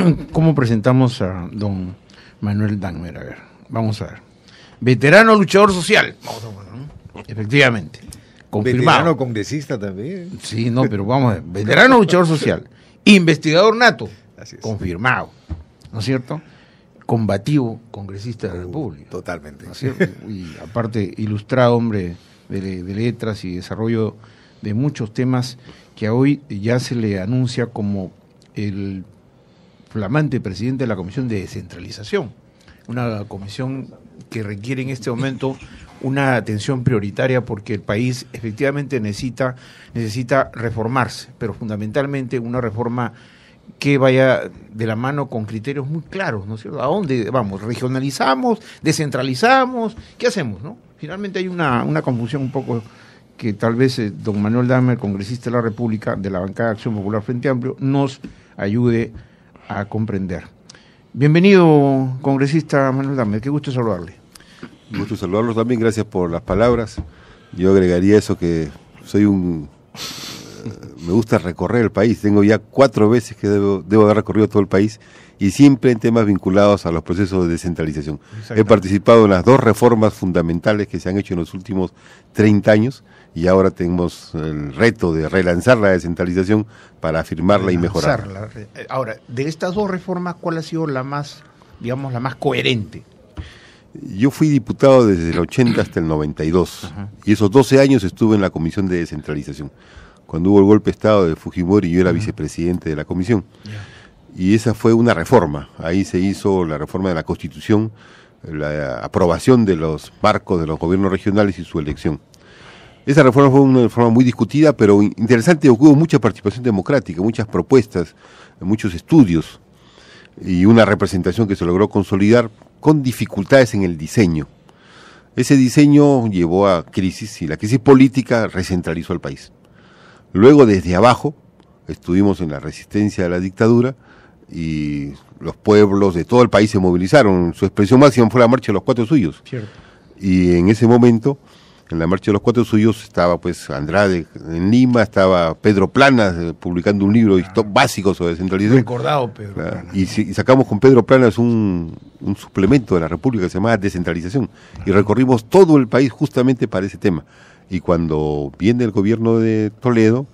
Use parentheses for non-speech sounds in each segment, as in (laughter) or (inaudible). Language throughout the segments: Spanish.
(clears throat) cómo presentamos a don Manuel Dagmer? A ver, vamos a ver. Veterano luchador social. Vamos a Efectivamente. Confirmado. Veterano congresista también. Sí, no, pero vamos a ver. Veterano luchador social. Investigador nato. Así es. Confirmado. ¿No es cierto? Combativo congresista de la uh, República. Totalmente. ¿no cierto? Y aparte, ilustrado hombre de letras y desarrollo de muchos temas que hoy ya se le anuncia como el flamante presidente de la Comisión de Descentralización, una comisión que requiere en este momento una atención prioritaria porque el país efectivamente necesita, reformarse, pero fundamentalmente una reforma que vaya de la mano con criterios muy claros, ¿no es cierto? ¿A dónde vamos? ¿Regionalizamos? ¿Descentralizamos? ¿Qué hacemos, no? Finalmente hay una, confusión un poco que tal vez eh, don Manuel Damer, congresista de la República, de la bancada de Acción Popular Frente Amplio, nos ayude a comprender. Bienvenido, congresista Manuel Dame, qué gusto saludarle. Gusto saludarlo también, gracias por las palabras. Yo agregaría eso que soy un... Eh, me gusta recorrer el país, tengo ya cuatro veces que debo, debo haber recorrido todo el país y siempre en temas vinculados a los procesos de descentralización. He participado en las dos reformas fundamentales que se han hecho en los últimos 30 años y ahora tenemos el reto de relanzar la descentralización para afirmarla y mejorarla. Eh, ahora, de estas dos reformas, ¿cuál ha sido la más, digamos, la más coherente? Yo fui diputado desde el 80 hasta el 92 y esos 12 años estuve en la Comisión de Descentralización. Cuando hubo el golpe de Estado de Fujimori, yo era vicepresidente de la comisión y esa fue una reforma. Ahí se hizo la reforma de la Constitución, la aprobación de los marcos de los gobiernos regionales y su elección. Esa reforma fue una reforma muy discutida, pero interesante, hubo mucha participación democrática, muchas propuestas, muchos estudios y una representación que se logró consolidar con dificultades en el diseño. Ese diseño llevó a crisis y la crisis política recentralizó al país. Luego, desde abajo, estuvimos en la resistencia a la dictadura, y los pueblos de todo el país se movilizaron. Su expresión máxima fue la marcha de los cuatro suyos. Y en ese momento, en la marcha de los cuatro suyos, estaba pues Andrade en Lima, estaba Pedro Planas eh, publicando un libro básico sobre descentralización. Recordado Pedro ah, Y, sacamos con Pedro Planas un, suplemento de la República que se llamaba Descentralización. y recorrimos todo el país justamente para ese tema. Y cuando viene el gobierno de Toledo,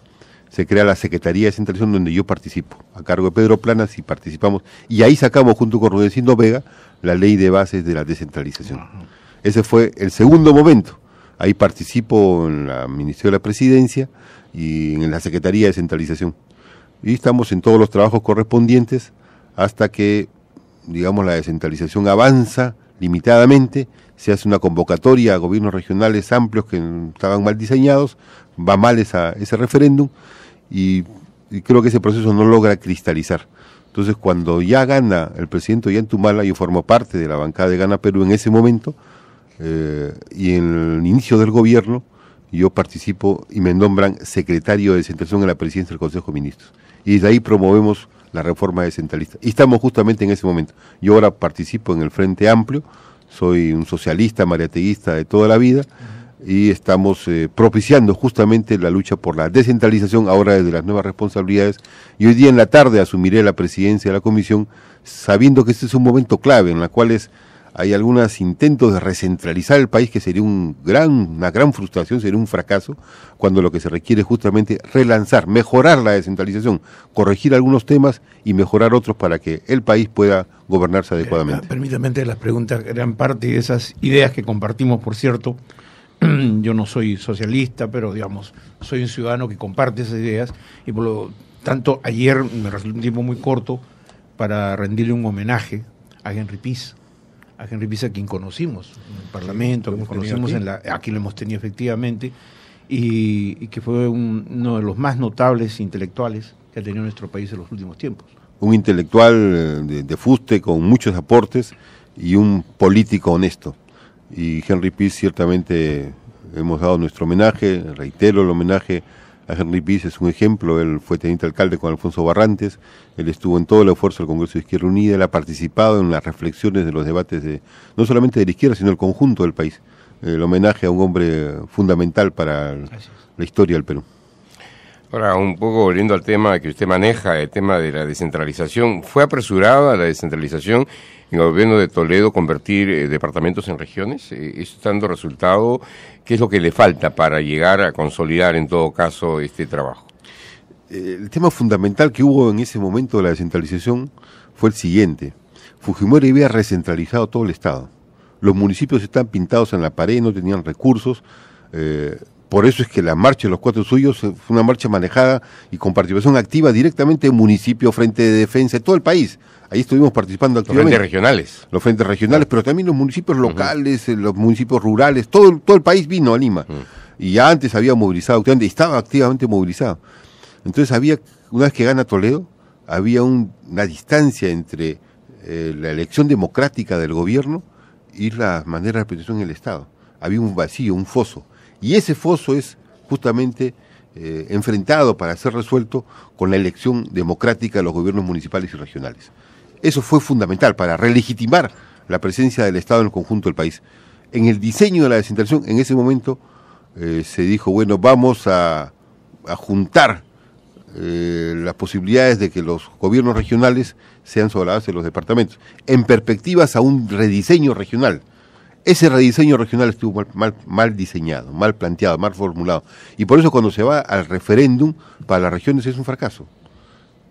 se crea la Secretaría de Centralización donde yo participo, a cargo de Pedro Planas y participamos. Y ahí sacamos junto con Rudecindo Vega la ley de bases de la descentralización. Ese fue el segundo momento. Ahí participo en la Ministerio de la Presidencia y en la Secretaría de Centralización. Y estamos en todos los trabajos correspondientes hasta que, digamos, la descentralización avanza limitadamente, se hace una convocatoria a gobiernos regionales amplios que estaban mal diseñados, va mal ese referéndum, y, creo que ese proceso no logra cristalizar. Entonces, cuando ya gana el presidente Ollantumala, yo formo parte de la bancada de Gana Perú en ese momento, eh, y en el inicio del gobierno, yo participo y me nombran secretario de Centralización en la presidencia del Consejo de Ministros. Y desde ahí promovemos la reforma descentralista. Y estamos justamente en ese momento. Yo ahora participo en el Frente Amplio, soy un socialista, mariateguista de toda la vida y estamos eh, propiciando justamente la lucha por la descentralización ahora desde las nuevas responsabilidades y hoy día en la tarde asumiré la presidencia de la comisión sabiendo que este es un momento clave en la cual hay algunos intentos de recentralizar el país que sería un gran, una gran frustración, sería un fracaso, cuando lo que se requiere es justamente relanzar, mejorar la descentralización, corregir algunos temas y mejorar otros para que el país pueda gobernarse eh, adecuadamente. Permítame las preguntas, gran parte de esas ideas que compartimos, por cierto, (clears throat) yo no soy socialista, pero digamos, soy un ciudadano que comparte esas ideas y por lo tanto ayer me resultó un tiempo muy corto para rendirle un homenaje a Henry Piz, a Henry a quien conocimos en el Parlamento, que conocimos aquí. lo hemos tenido efectivamente, y, que fue uno de los más notables intelectuales que ha tenido nuestro país en los últimos tiempos. Un intelectual eh, de fuste con muchos aportes y un político honesto y Henry Pease ciertamente hemos dado nuestro homenaje, reitero el homenaje a Henry Pease, es un ejemplo, él fue teniente alcalde con Alfonso Barrantes, él estuvo en todo el esfuerzo del Congreso de Izquierda Unida, él ha participado en las reflexiones de los debates de, no solamente de la izquierda, sino el conjunto del país, el homenaje a un hombre fundamental para la historia del Perú. Ahora, un poco volviendo al tema que usted maneja, el tema de la descentralización, ¿fue apresurada la descentralización en el gobierno de Toledo convertir eh, departamentos en regiones? Eh, ¿Está dando resultado? ¿Qué es lo que le falta para llegar a consolidar en todo caso este trabajo? Eh, el tema fundamental que hubo en ese momento de la descentralización fue el siguiente. Fujimori había recentralizado todo el Estado. Los municipios están pintados en la pared, no tenían recursos. Por eso es que la marcha de los cuatro suyos fue una marcha manejada y con participación activa directamente en municipios, frente de defensa, todo el país. Ahí estuvimos participando activamente. Los frentes regionales. Los frentes regionales, ah. pero también los municipios locales, eh, los municipios rurales, todo, todo el país vino a Lima. Y ya antes había movilizado, estaba activamente movilizado. Entonces había, una vez que gana Toledo, había una distancia entre eh, la elección democrática del gobierno y la manera de representación en el Estado. Había un vacío, un foso. Y ese foso es justamente eh, enfrentado para ser resuelto con la elección democrática de los gobiernos municipales y regionales. Eso fue fundamental para relegitimar la presencia del Estado en el conjunto del país. En el diseño de la descentralización, en ese momento eh, se dijo, bueno, vamos a, juntar eh, las posibilidades de que los gobiernos regionales sean sobre en los departamentos, en perspectivas a un rediseño regional. Ese rediseño regional estuvo mal, diseñado, mal planteado, mal formulado. Y por eso cuando se va al referéndum para las regiones es un fracaso.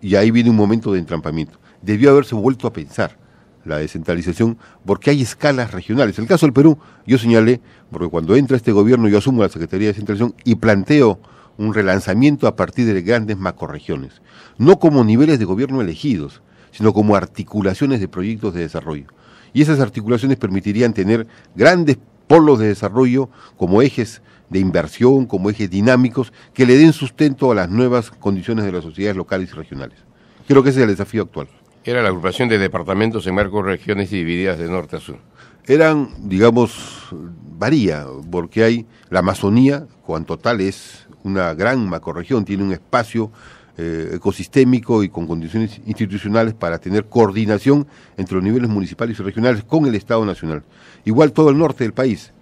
Y ahí viene un momento de entrampamiento. Debió haberse vuelto a pensar la descentralización porque hay escalas regionales. El caso del Perú, yo señalé, porque cuando entra este gobierno yo asumo la Secretaría de Descentralización y planteo un relanzamiento a partir de grandes macroregiones. No como niveles de gobierno elegidos, sino como articulaciones de proyectos de desarrollo y esas articulaciones permitirían tener grandes polos de desarrollo como ejes de inversión, como ejes dinámicos que le den sustento a las nuevas condiciones de las sociedades locales y regionales. Creo que ese es el desafío actual. Era la agrupación de departamentos en marco regiones y divididas de norte a sur. Eran, digamos, varía, porque hay la Amazonía, cuanto tal es una gran macroregión, tiene un espacio eh, ecosistémico y con condiciones institucionales para tener coordinación entre los niveles municipales y regionales con el Estado Nacional. Igual todo el norte del país,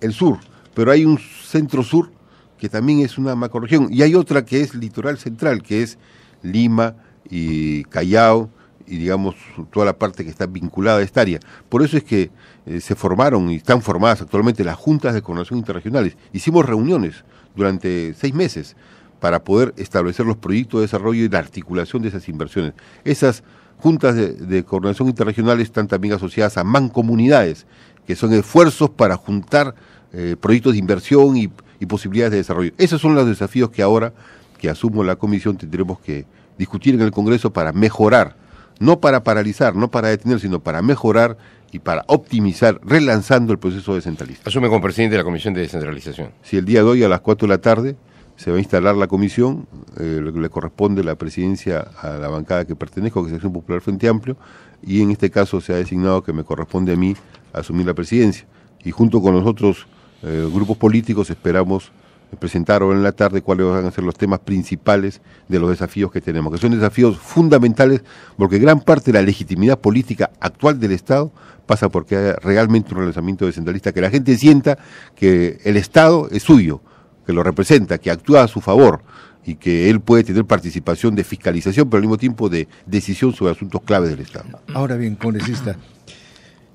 el sur, pero hay un centro sur que también es una macroregión y hay otra que es litoral central, que es Lima y Callao y digamos toda la parte que está vinculada a esta área. Por eso es que eh, se formaron y están formadas actualmente las juntas de coordinación interregionales. Hicimos reuniones durante seis meses para poder establecer los proyectos de desarrollo y la articulación de esas inversiones. Esas juntas de, coordinación interregional están también asociadas a mancomunidades, que son esfuerzos para juntar eh, proyectos de inversión y, posibilidades de desarrollo. Esos son los desafíos que ahora, que asumo la comisión, tendremos que discutir en el Congreso para mejorar, no para paralizar, no para detener, sino para mejorar y para optimizar, relanzando el proceso descentralista. Asume como presidente de la Comisión de Descentralización. Si el día de hoy a las 4 de la tarde se va a instalar la comisión, eh, le corresponde la presidencia a la bancada que pertenezco, que es Acción Popular Frente Amplio, y en este caso se ha designado que me corresponde a mí asumir la presidencia. Y junto con los otros eh, grupos políticos esperamos presentar hoy en la tarde cuáles van a ser los temas principales de los desafíos que tenemos, que son desafíos fundamentales porque gran parte de la legitimidad política actual del Estado pasa porque hay realmente un relanzamiento descentralista, que la gente sienta que el Estado es suyo, que lo representa, que actúa a su favor y que él puede tener participación de fiscalización, pero al mismo tiempo de decisión sobre asuntos clave del Estado. Ahora bien, congresista,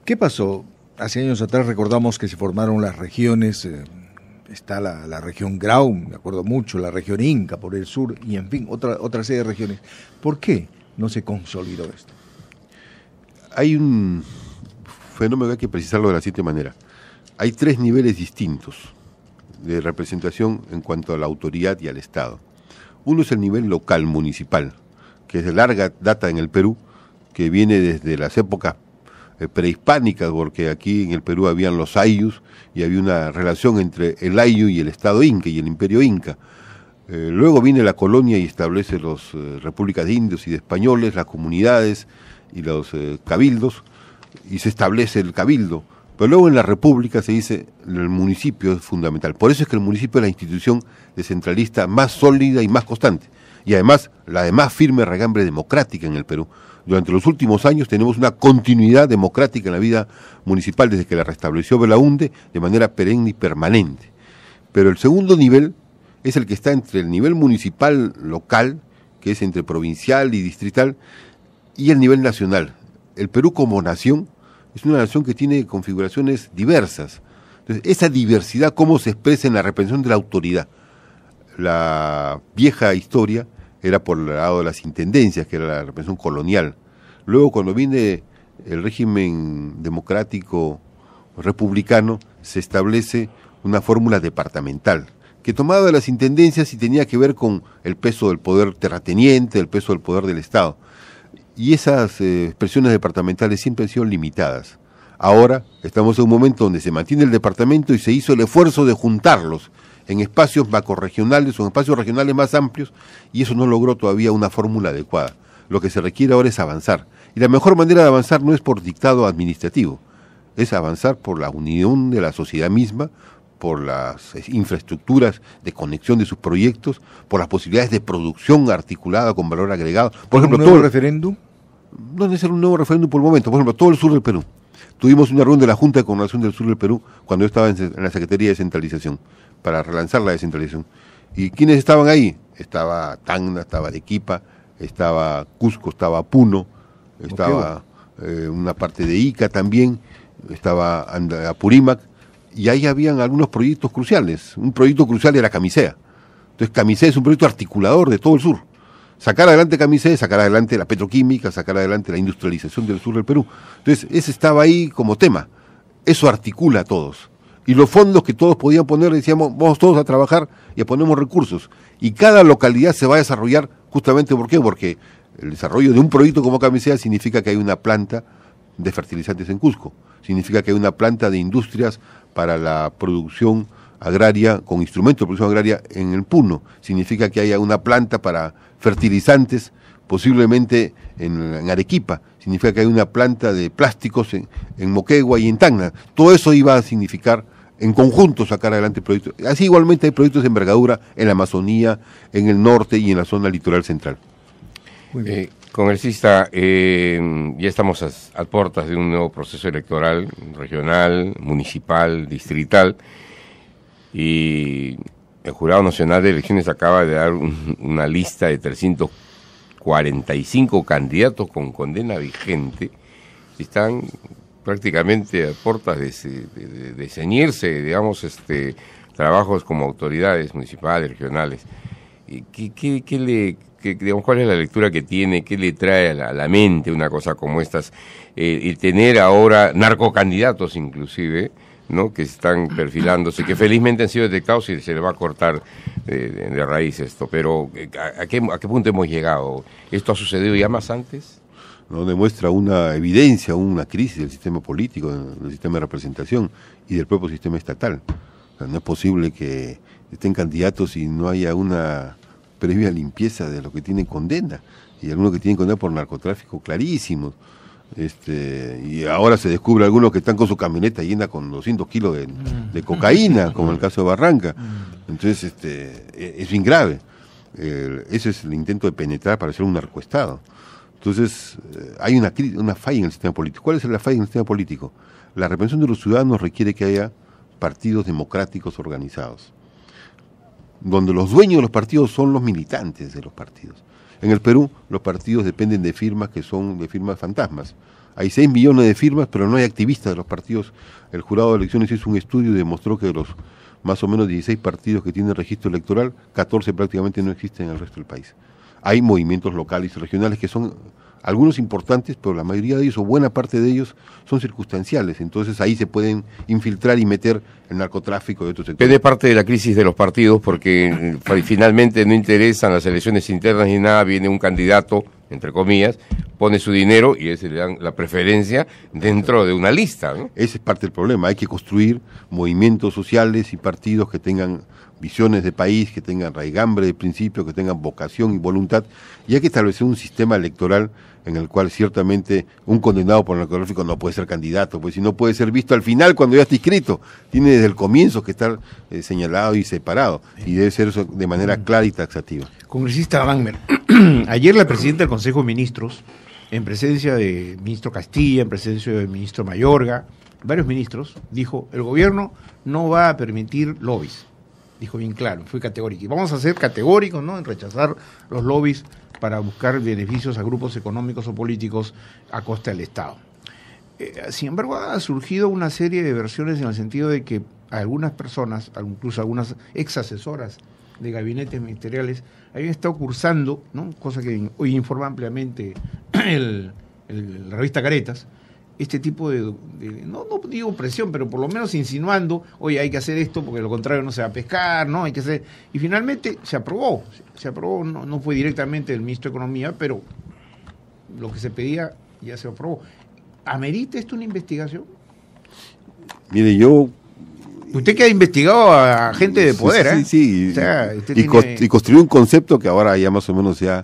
¿qué pasó? Hace años atrás recordamos que se formaron las regiones, eh, está la, región Grau, me acuerdo mucho, la región Inca por el sur, y en fin, otra, otra serie de regiones. ¿Por qué no se consolidó esto? Hay un fenómeno que hay que precisarlo de la siguiente manera. Hay tres niveles distintos de representación en cuanto a la autoridad y al Estado. Uno es el nivel local, municipal, que es de larga data en el Perú, que viene desde las épocas eh, prehispánicas, porque aquí en el Perú habían los ayus y había una relación entre el ayu y el Estado inca y el imperio inca. Eh, luego viene la colonia y establece las eh, repúblicas de indios y de españoles, las comunidades y los cabildos, y se establece el cabildo pero luego en la República se dice, el municipio es fundamental. Por eso es que el municipio es la institución descentralista más sólida y más constante. Y además, la de más firme regambre democrática en el Perú. Durante los últimos años tenemos una continuidad democrática en la vida municipal desde que la restableció Belaunde de manera perenne y permanente. Pero el segundo nivel es el que está entre el nivel municipal local, que es entre provincial y distrital, y el nivel nacional. El Perú como nación es una nación que tiene configuraciones diversas. Entonces, esa diversidad, ¿cómo se expresa en la represión de la autoridad? La vieja historia era por el lado de las intendencias, que era la represión colonial. Luego, cuando viene el régimen democrático republicano, se establece una fórmula departamental, que tomaba de las intendencias y tenía que ver con el peso del poder terrateniente, el peso del poder del Estado y esas eh, expresiones departamentales siempre han sido limitadas. Ahora estamos en un momento donde se mantiene el departamento y se hizo el esfuerzo de juntarlos en espacios macroregionales o en espacios regionales más amplios y eso no logró todavía una fórmula adecuada. Lo que se requiere ahora es avanzar. Y la mejor manera de avanzar no es por dictado administrativo, es avanzar por la unión de la sociedad misma, por las eh, infraestructuras de conexión de sus proyectos, por las posibilidades de producción articulada con valor agregado. Por ejemplo, ¿Un nuevo referéndum? no debe ser un nuevo referéndum por el momento, por ejemplo, todo el sur del Perú. Tuvimos una reunión de la Junta de Coordinación del Sur del Perú cuando yo estaba en la Secretaría de descentralización para relanzar la descentralización. ¿Y quiénes estaban ahí? Estaba Tangna, estaba Arequipa, estaba Cusco, estaba Puno, estaba eh, una parte de Ica también, estaba Apurímac, y ahí habían algunos proyectos cruciales. Un proyecto crucial era Camisea. Entonces Camisea es un proyecto articulador de todo el sur sacar adelante Camisea, sacar adelante la petroquímica, sacar adelante la industrialización del sur del Perú. Entonces, ese estaba ahí como tema. Eso articula a todos. Y los fondos que todos podían poner, decíamos, vamos todos a trabajar y a ponemos recursos. Y cada localidad se va a desarrollar justamente ¿por qué? Porque el desarrollo de un proyecto como Camisea significa que hay una planta de fertilizantes en Cusco, significa que hay una planta de industrias para la producción agraria, con instrumentos de producción agraria en el Puno. Significa que hay una planta para fertilizantes, posiblemente en, Arequipa. Significa que hay una planta de plásticos en, Moquegua y en Tacna. Todo eso iba a significar en conjunto sacar adelante proyectos. Así igualmente hay proyectos de envergadura en la Amazonía, en el norte y en la zona litoral central. Muy bien. Eh, congresista, eh, ya estamos a, a, puertas de un nuevo proceso electoral regional, municipal, distrital, y el Jurado Nacional de Elecciones acaba de dar una lista de 345 candidatos con condena vigente y están prácticamente a puertas de, de, de, ceñirse, digamos, este, trabajos como autoridades municipales, regionales. Eh, ¿Qué, qué, qué le, digamos, ¿Cuál es la lectura que tiene? ¿Qué le trae a la, mente una cosa como estas? Eh, y tener ahora narcocandidatos inclusive, ¿no? que están perfilándose, que felizmente han sido detectados y se le va a cortar de, raíz esto. Pero eh, ¿a, qué, punto hemos llegado? ¿Esto ha sucedido ya más antes? no demuestra una evidencia, una crisis del sistema político, del sistema de representación y del propio sistema estatal. no es posible que estén candidatos y no haya una previa limpieza de los que tienen condena. Y algunos que tienen condena por narcotráfico clarísimos. Este, y ahora se descubre algunos que están con su camioneta llena con 200 kilos de, mm. cocaína, (laughs) como en el caso de Barranca. Mm. Entonces, este, e, es bien grave. ese es el intento de penetrar para hacer un narcoestado. Entonces, eh, hay una, una falla en el sistema político. ¿Cuál es la falla en el sistema político? La represión de los ciudadanos requiere que haya partidos democráticos organizados, donde los dueños de los partidos son los militantes de los partidos. En el Perú los partidos dependen de firmas que son de firmas fantasmas. Hay 6 millones de firmas, pero no hay activistas de los partidos. El jurado de elecciones hizo un estudio y demostró que de los más o menos 16 partidos que tienen registro electoral, 14 prácticamente no existen en el resto del país. Hay movimientos locales y regionales que son algunos importantes, pero la mayoría de ellos o buena parte de ellos son circunstanciales. Entonces ahí se pueden infiltrar y meter el narcotráfico de otros sectores. Es parte de la crisis de los partidos porque eh, finalmente no interesan las elecciones internas ni nada, viene un candidato, entre comillas, pone su dinero y ese le dan la preferencia dentro de una lista. Ese es parte del problema. Hay que construir movimientos sociales y partidos que tengan visiones de país, que tengan raigambre de principios, que tengan vocación y voluntad, y hay que establecer un sistema electoral en el cual ciertamente un condenado por narcotráfico no puede ser candidato, pues si no puede ser visto al final cuando ya está inscrito, tiene desde el comienzo que estar eh, señalado y separado, y debe ser eso de manera clara y taxativa. Congresista Wagner, (clears throat) ayer la presidenta del Consejo de Ministros, en presencia del ministro Castilla, en presencia del ministro Mayorga, varios ministros, dijo, el gobierno no va a permitir lobbies dijo bien claro, fue categórico. Y vamos a ser categóricos ¿no? en rechazar los lobbies para buscar beneficios a grupos económicos o políticos a costa del Estado. Eh, sin embargo, ha surgido una serie de versiones en el sentido de que algunas personas, incluso algunas ex asesoras de gabinetes ministeriales, habían estado cursando, ¿no? cosa que hoy informa ampliamente la revista Caretas, este tipo de, no, digo presión, pero por lo menos insinuando, oye, hay que hacer esto porque lo contrario no se va a pescar, ¿no? Hay que hacer... Y finalmente se aprobó, se aprobó, no, no fue directamente el ministro de Economía, pero lo que se pedía ya se aprobó. ¿Amerita esto una investigación? Mire, yo Usted que ha investigado a gente de poder, sí, ¿eh? y, construyó un concepto que ahora ya más o menos se ha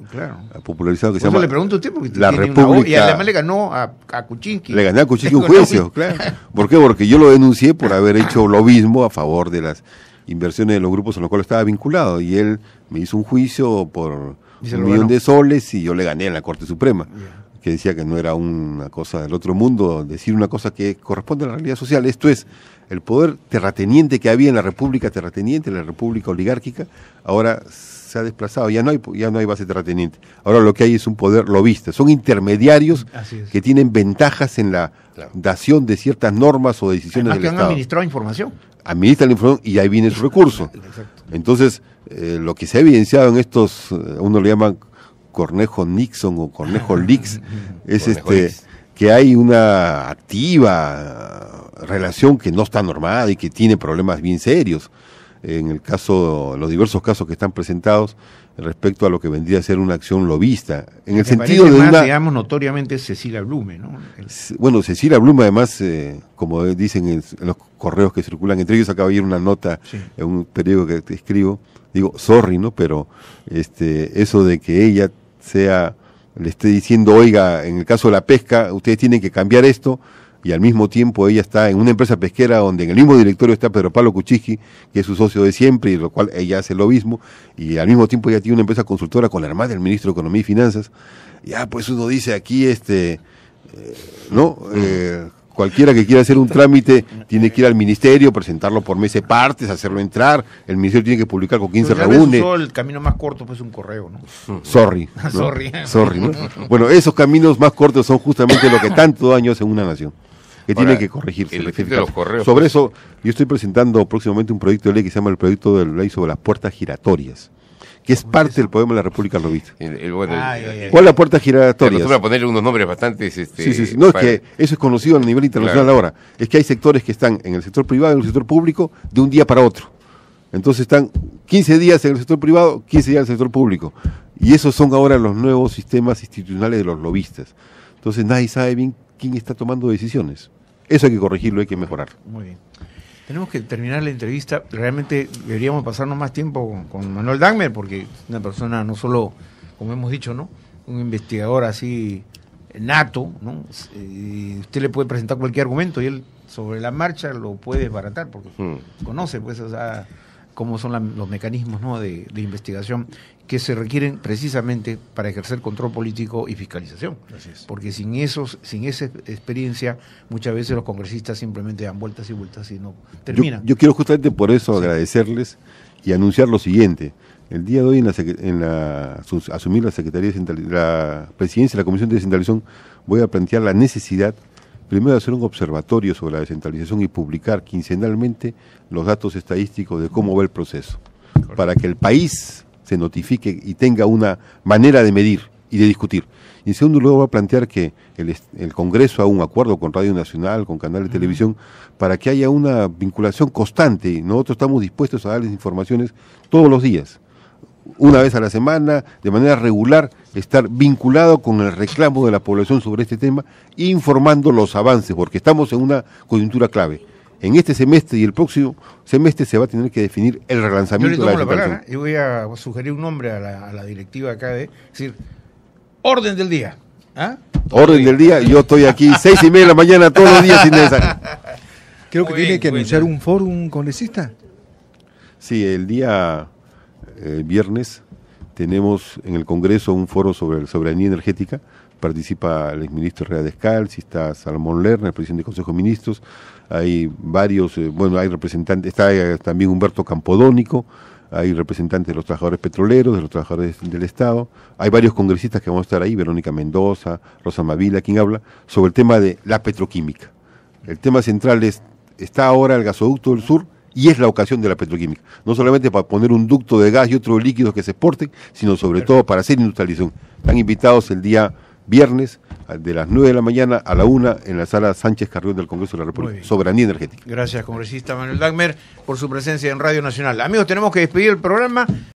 popularizado. Que se llama le pregunto a usted la República... Y además le ganó a, a Le gané a Kuczynski un (laughs) juicio. ¿Por qué? Porque yo lo denuncié por haber hecho lobismo a favor de las inversiones de los grupos a los cuales estaba vinculado. Y él me hizo un juicio por un millón de soles y yo le gané en la Corte Suprema que decía que no era una cosa del otro mundo, decir una cosa que corresponde a la realidad social. Esto es, el poder terrateniente que había en la República terrateniente, la República oligárquica, ahora se ha desplazado, ya no hay, ya no hay base terrateniente. Ahora lo que hay es un poder lobista, son intermediarios que tienen ventajas en la dación de ciertas normas o decisiones Además, del que han Estado. administrado información. Administran la información y ahí viene su recurso. (laughs) Entonces, eh, lo que se ha evidenciado en estos, eh, uno le llaman Cornejo Nixon o Cornejo (laughs) Lix, es este que hay una activa relación que no está normada y que tiene problemas bien serios en el caso, los diversos casos que están presentados respecto a lo que vendría a ser una acción lobista. En el sentido de más, digamos, notoriamente Cecilia Blume, ¿no? Bueno, Cecilia Blume, además, eh, como dicen en los correos que circulan, entre ellos acaba de ir una nota en un periódico que escribo, digo, sorry, ¿no? Pero este, eso de que ella sea, le esté diciendo, oiga, en el caso de la pesca, ustedes tienen que cambiar esto, y al mismo tiempo ella está en una empresa pesquera donde en el mismo directorio está Pedro Pablo Cuchiqui, que es su socio de siempre, y lo cual ella hace lo mismo, y al mismo tiempo ella tiene una empresa consultora con la hermana del ministro de Economía y Finanzas. Ya, pues uno dice aquí, este, eh, ¿no? Cualquiera que quiera hacer un trámite tiene que ir al ministerio, presentarlo por meses partes, hacerlo entrar. El ministerio tiene que publicar con quién pues se reúne. el camino más corto pues un correo, ¿no? (laughs) (laughs) Sorry. Sorry. Bueno, esos caminos más cortos son justamente lo que tanto daño hace una nación que tiene que corregirse. sobre pues. eso, yo estoy presentando próximamente un proyecto de ley que se llama el proyecto de ley sobre las puertas giratorias que es parte del poema de la República Lobista. Ah, ¿Cuál la puerta giratoria. Nosotros a poner unos nombres bastante. Este, sí, sí, sí. No, es que eso es conocido a nivel internacional ahora. Es que hay sectores que están en el sector privado y en el sector público de un día para otro. Entonces están 15 días en el sector privado, 15 días en el sector público. Y esos son ahora los nuevos sistemas institucionales de los lobistas. Entonces nadie sabe bien quién está tomando decisiones. Eso hay que corregirlo, hay que mejorarlo. Muy bien. Tenemos que terminar la entrevista. Realmente deberíamos pasarnos más tiempo con, Manuel Dagmer, porque es una persona no solo, como hemos dicho, ¿no? Un investigador así nato, ¿no? Y eh, usted le puede presentar cualquier argumento y él sobre la marcha lo puede desbaratar, porque hmm. conoce, pues, o sea, cómo son los mecanismos de, investigación que se requieren precisamente para ejercer control político y fiscalización. Porque sin esos, sin esa experiencia, muchas veces los congresistas simplemente dan vueltas y vueltas y no terminan. Yo, quiero justamente por eso agradecerles y anunciar lo siguiente. El día de hoy, en la, asumir la Secretaría de la Presidencia de la Comisión de Descentralización, voy a plantear la necesidad primero hacer un observatorio sobre la descentralización y publicar quincenalmente los datos estadísticos de cómo va el proceso, para que el país se notifique y tenga una manera de medir y de discutir. Y en segundo luego va a plantear que el, Congreso haga un acuerdo con Radio Nacional, con Canal de Televisión, para que haya una vinculación constante. Y nosotros estamos dispuestos a darles informaciones todos los días, una vez a la semana, de manera regular, estar vinculado con el reclamo de la población sobre este tema, informando los avances, porque estamos en una coyuntura clave. En este semestre y el próximo semestre se va a tener que definir el relanzamiento Yo le tomo de la, palabra y voy a sugerir un nombre a la, directiva acá de decir orden del día. ¿ah? Orden del día, yo estoy aquí (laughs) seis y media de la mañana todos los días sin (laughs) necesidad. Creo que tiene que anunciar un foro, un congresista. Sí, el día eh, viernes tenemos en el Congreso un foro sobre la soberanía energética. Participa el exministro Real Descalzi, está Salomón Lerner, el presidente del Consejo de Ministros. Hay varios, eh, bueno, hay representantes, está eh, también Humberto Campodónico, hay representantes de los trabajadores petroleros, de los trabajadores del Estado, hay varios congresistas que van a estar ahí, Verónica Mendoza, Rosa Mavila, quien habla, sobre el tema de la petroquímica. El tema central es, está ahora el gasoducto del sur, y es la ocasión de la petroquímica. No solamente para poner un ducto de gas y otros líquidos que se exporten, sino sobre todo para hacer industrialización. Están invitados el día viernes de las 9 de la mañana a la 1 en la sala Sánchez Carrión del Congreso de la República. Soberanía energética. Gracias, congresista Manuel Dagmer, por su presencia en Radio Nacional. Amigos, tenemos que despedir el programa.